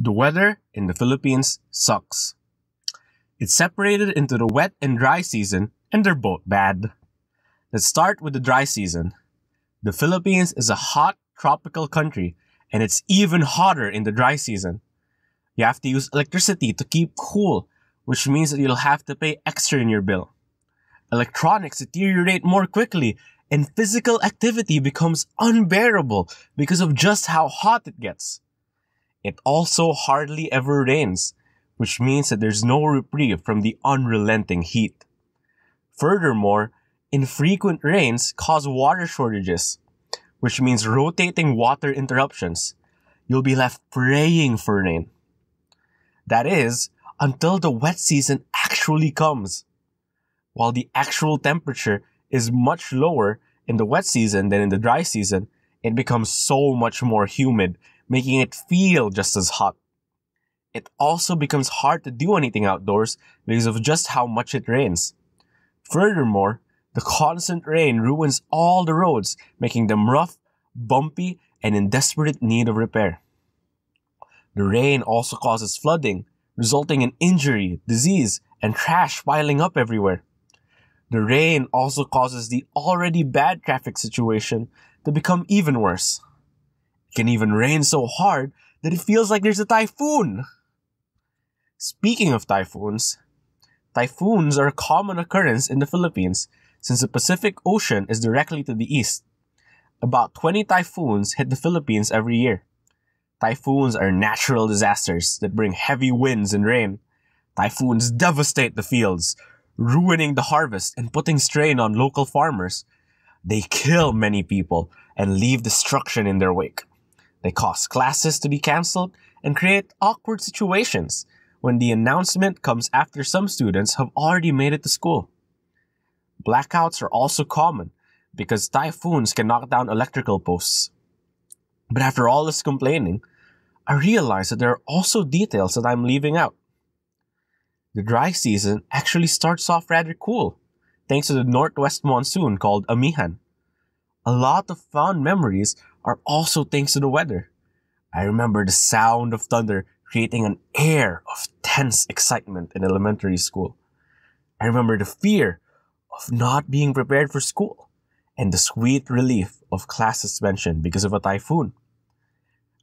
The weather in the Philippines sucks. It's separated into the wet and dry season, and they're both bad. Let's start with the dry season. The Philippines is a hot tropical country, and it's even hotter in the dry season. You have to use electricity to keep cool, which means that you'll have to pay extra in your bill. Electronics deteriorate more quickly, and physical activity becomes unbearable because of just how hot it gets. It also hardly ever rains, which means that there's no reprieve from the unrelenting heat. Furthermore, infrequent rains cause water shortages, which means rotating water interruptions. You'll be left praying for rain. That is, until the wet season actually comes. While the actual temperature is much lower in the wet season than in the dry season, it becomes so much more humid making it feel just as hot. It also becomes hard to do anything outdoors because of just how much it rains. Furthermore, the constant rain ruins all the roads, making them rough, bumpy, and in desperate need of repair. The rain also causes flooding, resulting in injury, disease, and trash piling up everywhere. The rain also causes the already bad traffic situation to become even worse. It can even rain so hard that it feels like there's a typhoon. Speaking of typhoons, typhoons are a common occurrence in the Philippines since the Pacific Ocean is directly to the east. About 20 typhoons hit the Philippines every year. Typhoons are natural disasters that bring heavy winds and rain. Typhoons devastate the fields, ruining the harvest and putting strain on local farmers. They kill many people and leave destruction in their wake. They cause classes to be cancelled and create awkward situations when the announcement comes after some students have already made it to school. Blackouts are also common because typhoons can knock down electrical posts. But after all this complaining, I realize that there are also details that I'm leaving out. The dry season actually starts off rather cool, thanks to the northwest monsoon called Amihan. A lot of fond memories are also thanks to the weather. I remember the sound of thunder creating an air of tense excitement in elementary school. I remember the fear of not being prepared for school and the sweet relief of class suspension because of a typhoon.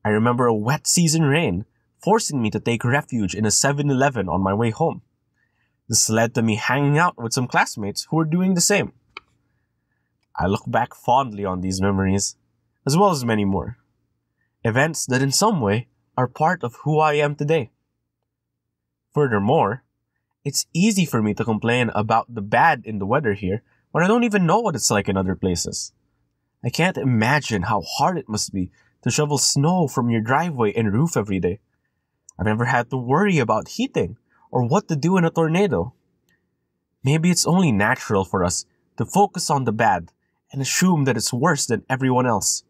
I remember a wet season rain forcing me to take refuge in a 7 Eleven on my way home. This led to me hanging out with some classmates who were doing the same. I look back fondly on these memories as well as many more. Events that in some way are part of who I am today. Furthermore, it's easy for me to complain about the bad in the weather here when I don't even know what it's like in other places. I can't imagine how hard it must be to shovel snow from your driveway and roof every day. I've never had to worry about heating or what to do in a tornado. Maybe it's only natural for us to focus on the bad and assume that it's worse than everyone else.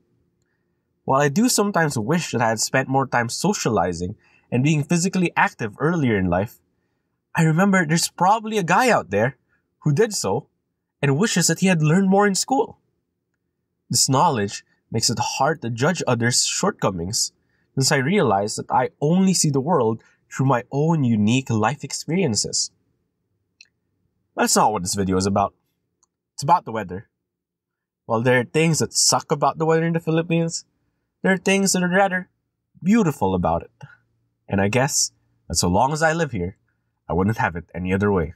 While I do sometimes wish that I had spent more time socializing and being physically active earlier in life, I remember there's probably a guy out there who did so and wishes that he had learned more in school. This knowledge makes it hard to judge others' shortcomings since I realize that I only see the world through my own unique life experiences. That's not what this video is about. It's about the weather. While there are things that suck about the weather in the Philippines, there are things that are rather beautiful about it. And I guess that so long as I live here, I wouldn't have it any other way.